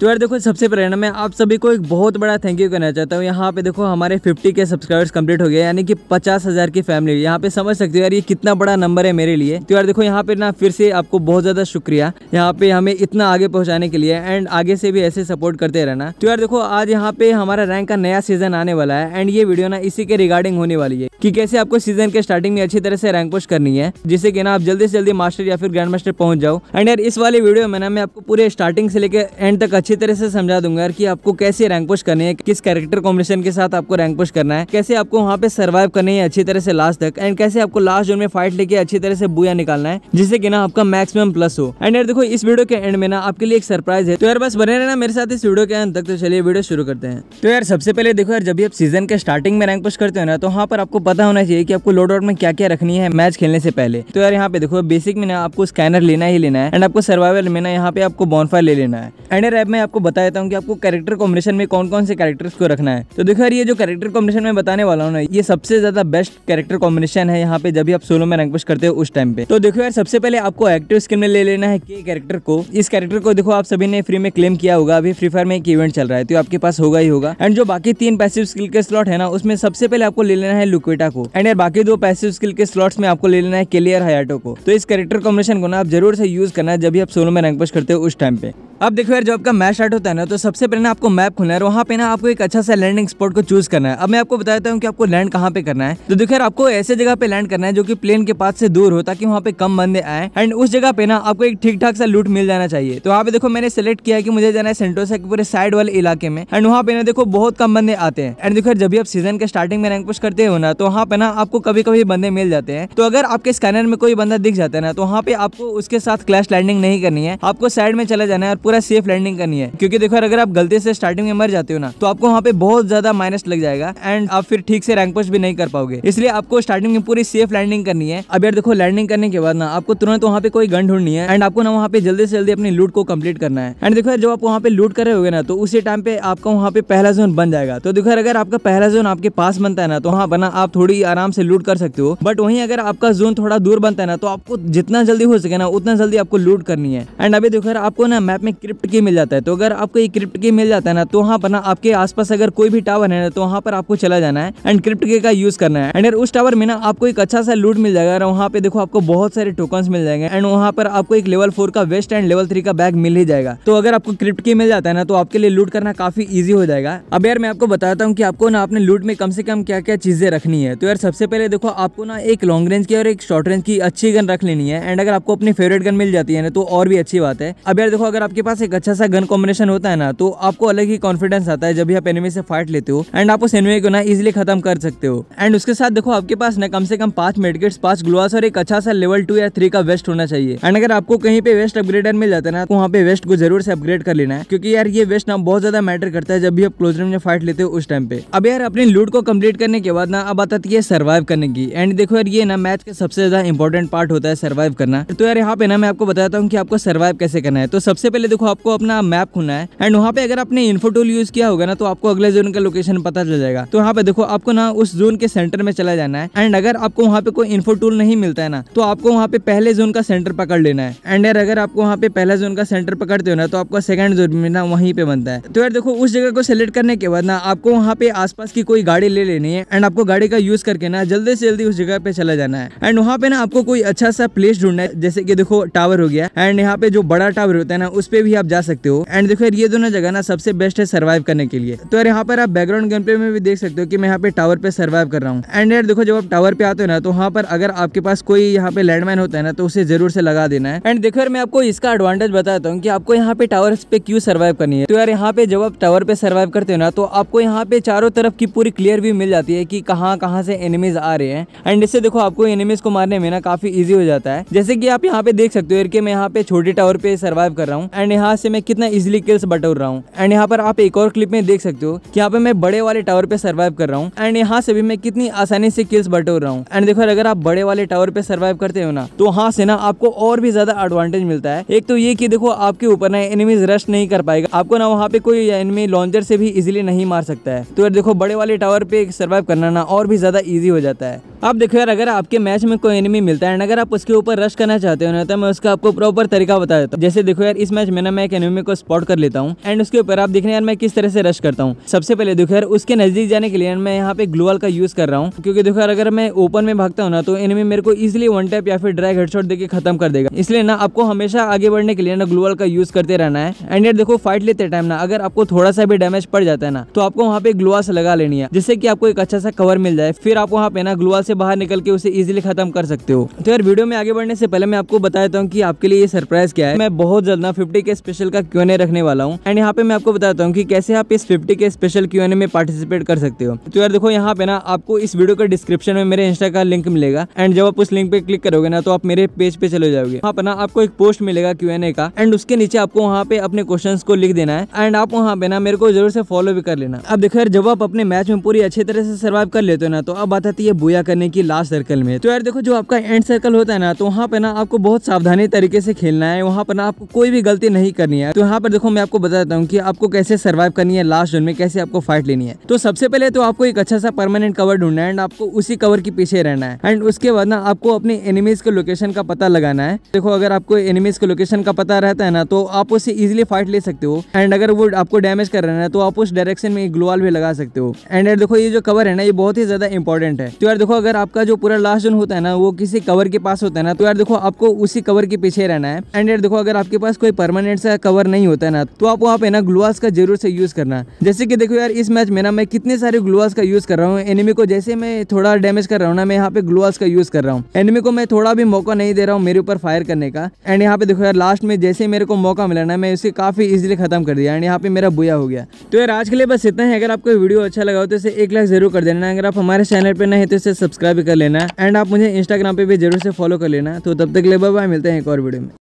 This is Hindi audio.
तो यार देखो सबसे पहले ना मैं आप सभी को एक बहुत बड़ा थैंक यू करना चाहता हूँ यहाँ पे देखो हमारे 50 के सब्सक्राइबर्स कंप्लीट हो गए यानी कि पचास हज़ार की फैमिली यहाँ पे समझ सकते हो यार ये कितना बड़ा नंबर है मेरे लिए तो यार देखो यहाँ पे ना फिर से आपको बहुत ज़्यादा शुक्रिया यहाँ पे हमें इतना आगे पहुँचाने के लिए एंड आगे से भी ऐसे सपोर्ट करते रहना तो यार देखो आज यहाँ पे हमारा रैंक का नया सीजन आने वाला है एंड ये वीडियो ना इसी के रिगार्डिंग होने वाली है कि कैसे आपको सीजन के स्टार्टिंग में अच्छी तरह से रैंक पोस्ट करनी है जिससे कि ना आप जल्दी से जल्दी मास्टर या फिर ग्रैंड मास्टर पहुंच जाओ एंड यार इस वाले वीडियो में ना मैं आपको पूरे स्टार्टिंग से लेकर एंड तक अच्छी तरह से समझा दूंगा यार कि आपको कैसे रैंक पुश करनी है किस कैरेक्टर कॉम्बिनेशन के साथ आपको रैंक पुश करना है कैसे आपको वहाँ पे सर्वाइव करनी है अच्छी तरह से लास्ट तक एंड कैसे आपको लास्ट जोन में फाइट लेके अच्छी तरह से बुआ निकालना है जिससे कि ना आपका मैक्सिमम प्लस हो एंड यार देखो इस वीडियो के एंड में ना आपके लिए एक सरप्राइज है तो यार बस बने रहना मेरे साथ इस वीडियो के अंत तक तो चलिए वीडियो शुरू करते हैं तो यार सबसे पहले देखो यार जब भी आप सीजन के स्टार्टिंग में रैंक पुश करते हो ना तो वहाँ पर आपको पता होना चाहिए कि आपको लोड आउट में क्या क्या रखनी है मैच खेलने से पहले तो यार यहाँ पे देखो बेसिक में ना आपको स्कैनर लेना ही लेना है एंड आपको सर्वाइवल में ना यहाँ पे आपको बॉनफायर ले लेना है एंड यार ऐप में मैं आपको बता देता हूँ कि आपको कैरेक्टर कॉम्बिनेशन में कौन कौन से कैरेक्टर्स को रखना है तो देखो यार ये जो कैरेक्टर कॉम्बिनेशन में बताने वाला हूँ ना ये सबसे ज्यादा बेस्ट कैरेक्टर कॉम्बिनेशन है यहाँ पे जब भी आप सोलो में रैंक पुश करते हो उस टाइम पे तो देखो यार सबसे पहले आपको एक्टिव स्किल में ले लेना है के कैरेक्टर को इस कैरेक्टर को देखो आप सभी ने फ्री में क्लेम किया होगा अभी फ्री फायर में एक इवेंट चल रहा है तो आपके पास होगा ही होगा एंड जो बाकी तीन पैसिव स्किल के स्लॉट है ना उसमें सबसे पहले आपको ले लेना है लुकवेटा को एंड यार बाकी दो पैसिव स्किल के स्लॉट्स में आपको ले लेना है केलियर हयाटो को तो इस कैरेक्टर कॉम्बिनेशन को ना आप जरूर से यूज करना है जब भी आप सोलो में रैंक पुश करते हो उस टाइम पे अब देखो यार जब आपका मैच स्टार्ट होता है ना तो सबसे पहले ना आपको मैप खोलना है वहाँ पे ना आपको एक अच्छा सा लैंडिंग स्पॉट को चूज करना है अब मैं आपको बताता हूँ कि आपको लैंड कहाँ पे करना है तो देखो यार आपको ऐसे जगह पे लैंड करना है जो कि प्लेन के पास से दूर हो ताकि वहाँ पे कम बंदे आए एंड उस जगह पे ना आपको एक ठीक ठाक सा लूट मिल जाना चाहिए तो वहाँ पे देखो मैंने सेलेक्ट किया कि मुझे जाना है सेंटोसा के पूरे साइड वाले इलाके में एंड वहाँ पे ना देखो बहुत कम बंदे आते हैं एंड देखो जब भी आप सीजन के स्टार्टिंग में रैंक पुश करते हो ना तो वहाँ पे ना आपको कभी कभी बंदे मिल जाते हैं तो अगर आपके स्कैनर में कोई बंदा दिख जाता है ना तो वहाँ पे आपको उसके साथ क्लैश लैंडिंग नहीं करनी है आपको साइड में चले जाना है और पूरा सेफ लैंडिंग करनी है क्योंकि देखो अगर आप गलती से स्टार्टिंग में मर जाते हो ना तो आपको वहाँ पे बहुत ज्यादा माइनस लग जाएगा एंड आप फिर ठीक से रैंक पोस्ट भी नहीं कर पाओगे इसलिए आपको स्टार्टिंग में पूरी सेफ लैंडिंग करनी है अब यार देखो लैंडिंग करने के बाद ना आपको तुरंत वहाँ पे कोई गन ढूंढनी है एंड आपको ना वहाँ पे जल्दी से जल्दी अपनी लूट को कम्प्लीट करना है एंड देखो यार जब आप वहाँ पे लूट कर रहे हो ना तो उसी टाइम पे आपका वहाँ पे पहला जोन बन जाएगा तो देखो अगर आपका पहला जोन आपके पास बनता है ना तो वहाँ बना आप थोड़ी आराम से लूट कर सकते हो बट वहीं अगर आपका जोन थोड़ा दूर बनता है ना तो आपको जितना जल्दी हो सके ना उतना जल्दी आपको लूट करनी है एंड अभी देखो आपको ना मैप में क्रिप्ट की मिल जाता है तो अगर आपको एक क्रिप्ट की मिल जाता है ना तो वहाँ पर ना आपके आसपास अगर कोई भी टावर है ना तो वहाँ पर आपको चला जाना है एंड क्रिप्ट के का यूज करना है एंड उस टावर में ना आपको एक अच्छा सा लूट मिल जाएगा वहाँ पे देखो आपको बहुत सारे टोकन मिल जाएंगे एंड वहाँ पर आपको एक लेवल फोर का वेस्ट एंड लेवल थ्री का बैग मिल ही जाएगा तो अगर आपको क्रिप्ट की मिल जाता है ना तो आपके लिए लूट करना काफी ईजी हो जाएगा अब यार मैं आपको बताता हूँ की आपको ना अपने लूट में कम से कम क्या क्या चीजें रखनी है तो यार सबसे पहले देखो आपको ना एक लॉन्ग रेंज की और एक शॉर्ट रेंज की अच्छी गन रख लेनी है एंड अगर आपको अपनी फेवरेट गन मिल जाती है ना तो और भी अच्छी बात है अब यार देखो अगर आपके पास एक अच्छा सा गन कॉम्बिनेशन होता है ना तो आपको अलग ही कॉन्फिडेंस आता है जब भी आप एनिमी से फाइट लेते हो एंड आप उस एनिमी को ना इजिली खत्म कर सकते हो एंड उसके साथ देखो आपके पास ना कम से कम पांच मेडिकेट पांच ग्लोअस और एक अच्छा सा लेवल टू या थ्री का वेस्ट होना चाहिए एंड अगर आपको कहीं पे वेस्ट अपग्रेडर मिल जाता है ना तो वहाँ पे वेस्ट को जरूर से अपग्रेड कर लेना है क्योंकि यार ये वेस्ट ना बहुत ज्यादा मैटर करता है जब भी आप क्लोज रेंज में फाइट लेते हो उस टाइम पे अब यार अपने लूट को कम्प्लीट करने के बाद ना अब आता है सर्वाइव करने की एंड देखो यार ये ना मैच का सबसे ज्यादा इंपॉर्टेंट पार्ट होता है सर्वाइव करना तो यार यहाँ पे ना मैं आपको बताता हूँ की आपको सर्वाइव कैसे करना है तो सबसे पहले देखो आपको अपना मैप खुना है एंड वहाँ पे अगर आपने इन्फो टूल यूज किया होगा ना तो आपको अगले जोन का लोकेशन पता चल जाएगा तो यहाँ पे देखो आपको ना उस जोन के सेंटर में चला जाना है एंड अगर आपको वहाँ पे कोई इन्फो टूल नहीं मिलता है ना तो आपको वहाँ पे पहले जोन का सेंटर पकड़ लेना है एंड यार अगर आपको वहाँ पे पहला जोन का सेंटर पकड़ते हो ना तो आपका सेकंड जोन भी ना वहीं पे बनता है तो यार देखो उस जगह को सेलेक्ट करने के बाद ना आपको वहाँ पे आसपास की कोई गाड़ी ले लेनी है एंड आपको गाड़ी का यूज करके ना जल्दी से जल्दी उस जगह पे चला जाना है एंड वहाँ पे ना आपको कोई अच्छा सा प्लेस ढूंढना है जैसे की देखो टावर हो गया एंड यहाँ पे जो बड़ा टावर होता है ना उस पर पे भी आप जा सकते हो एंड देखो यार ये दोनों जगह ना सबसे बेस्ट है सर्वाइव करने के लिए तो यार यहाँ पर आप बैकग्राउंड गेम प्ले में भी देख सकते हो कि मैं यहाँ पे टावर पे सर्वाइव कर रहा हूँ एंड यार देखो जब आप टावर पे आते हो ना तो वहाँ पर अगर आपके पास कोई यहाँ पे लैंडमाइन होता है ना तो उसे जरूर से लगा देना है एंड देखो यार मैं आपको इसका एडवांटेज बताता हूँ की आपको यहाँ पे टावर पे क्यूँ सर्वाइव करनी है तो यार यहाँ पे जब आप टावर पे सर्वाइव करते हो ना तो आपको यहाँ पे चारों तरफ की पूरी क्लियर व्यू मिल जाती है की कहाँ कहाँ से एनिमीज आ रहे हैं एंड इससे देखो आपको एनिमीज को मारने में ना काफी ईजी हो जाता है जैसे की आप यहाँ पे देख सकते हो यार मैं यहाँ पे छोटे टावर पे सर्वाइव कर रहा हूँ एंड एंड यहाँ से मैं कितना इजिली किल्स बटोर रहा हूँ एंड यहाँ पर आप एक और क्लिप में देख सकते हो कि यहाँ पे मैं बड़े वाले टावर पे सर्वाइव कर रहा हूँ एंड यहाँ से भी मैं कितनी आसानी से किल्स बटोर रहा हूँ एंड देखो अगर आप बड़े वाले टावर पे सर्वाइव करते हो ना तो वहाँ से ना आपको और भी ज्यादा एडवांटेज मिलता है एक तो ये की देखो आपके ऊपर ना एनिमीज रश नहीं कर पाएगा आपको ना वहाँ पे कोई एनिमी लॉन्चर से भी इजिली नहीं मार सकता है तो देखो बड़े वाले टावर पे सर्वाइव करना ना और भी ज्यादा ईजी हो जाता है आप देखो यार अगर आपके मैच में कोई एनिमी मिलता है ना अगर आप उसके ऊपर रश करना चाहते हो ना तो मैं उसका आपको प्रॉपर तरीका बता देता हूँ जैसे देखो यार इस मैच में ना मैं एक एनिमी को स्पॉट कर लेता हूँ एंड उसके ऊपर आप देखने यार मैं किस तरह से रश करता हूँ सबसे पहले देखो यार उसके नजदीक जाने के लिए मैं यहाँ पे ग्लोअल का यूज कर रहा हूँ क्योंकि देखो यार अगर मैं ओपन में भागता हूँ ना तो एनिमी मेरे को इजिली वन टैप या फिर ड्रैग हेडशॉट देकर खत्म कर देगा इसलिए ना आपको हमेशा आगे बढ़ने के लिए ना ग्लोअल का यूज करते रहना है एंड यार देखो फाइट लेते टाइम ना अगर आपको थोड़ा सा भी डैमेज पड़ जाता है ना तो आपको वहाँ पे ग्लोअल लगा लेनी है जिससे की आपको एक अच्छा सा कवर मिल जाए फिर आप वहाँ पे ना ग्लोअल से बाहर निकल के उसे इजिली खत्म कर सकते हो तो यार वीडियो में आगे बढ़ने से पहले मैं आपको बता देता हूँ कि आपके लिए ये सरप्राइज क्या है मैं बहुत जल्द ना फिफ्टी के स्पेशल का क्यों रखने वाला हूँ एंड यहाँ पे मैं आपको बताता हूँ कि कैसे आप इस फिफ्टी के स्पेशल क्यों में पार्टिसिपेट कर सकते हो तो यार देखो यहाँ पे ना आपको इस वीडियो का डिस्क्रिप्शन में मेरे इंस्टा का लिंक मिलेगा एंड जब आप उस लिंक पे क्लिक करोगे ना तो आप मेरे पेज पे चले जाओगे वहाँ पर ना आपको एक पोस्ट मिलेगा क्यू का एंड उसके नीचे आपको वहाँ पे अपने क्वेश्चन को लिख देना है एंड आप वहाँ पे ना मेरे को जरूर से फॉलो भी कर लेना अब देखो यार जब आप अपने मैच में पूरी अच्छी तरह से सर्वाइव कर लेते हो ना तो अब आता है बुया करने की लास्ट सर्कल में तो यार देखो जो आपका एंड सर्कल होता है ना तो वहाँ पे ना आपको बहुत सावधानी तरीके से खेलना है वहाँ पर ना आपको कोई भी गलती नहीं करनी है तो यहाँ पर देखो मैं आपको बता देता हूँ की आपको कैसे सर्वाइव करनी है लास्ट जोन में कैसे आपको फाइट लेनी है तो सबसे पहले तो आपको एक अच्छा सा परमानेंट कवर ढूंढना है एंड आपको उसी कवर के पीछे रहना है एंड उसके बाद ना आपको अपने एनिमीज के लोकेशन का पता लगाना है देखो अगर आपको एनिमीज के लोकेशन का पता रहता है ना तो आप उसे इजिली फाइट ले सकते हो एंड अगर वो आपको डैमेज कर रहा है तो आप उस डायरेक्शन में ग्लोवाल भी लगा सकते हो एंड यार देखो ये जो कवर है ना ये बहुत ही ज्यादा इंपॉर्टेंट है तो यार देखो अगर अगर आपका जो पूरा लास्ट जोन होता है ना वो किसी कवर के पास होता है ना तो यार देखो आपको उसी कवर के पीछे रहना है एंड यार देखो अगर आपके पास कोई परमानेंट सा कवर नहीं होता है ना तो आप वहाँ पे ना ग्लूआस का जरूर से यूज करना जैसे कि देखो यार इस मैच में ना मैं कितने सारे ग्लूआस का यूज कर रहा हूँ एनिमी को जैसे मैं थोड़ा डैमेज कर रहा हूँ ना मैं यहाँ पे ग्लूआस का यूज कर रहा हूँ एनिमी को मैं थोड़ा भी मौका नहीं दे रहा हूँ मेरे ऊपर फायर करने का एंड यहाँ पे देखो यार लास्ट में जैसे मेरे को मौका मिला ना मैं उसे काफी इजिली खत्म कर दिया एंड यहाँ पे मेरा बुआ हो गया तो यार आज के लिए बस इतना है अगर आपको वीडियो अच्छा लगा हो तो इसे एक लाख जरूर कर देना अगर आप हमारे चैनल पर नहीं तो इसे सब्सक्राइब सब्सक्राइब कर लेना एंड आप मुझे इंस्टाग्राम पे भी जरूर से फॉलो कर लेना तो तब तक ले बाय मिलते हैं एक और वीडियो में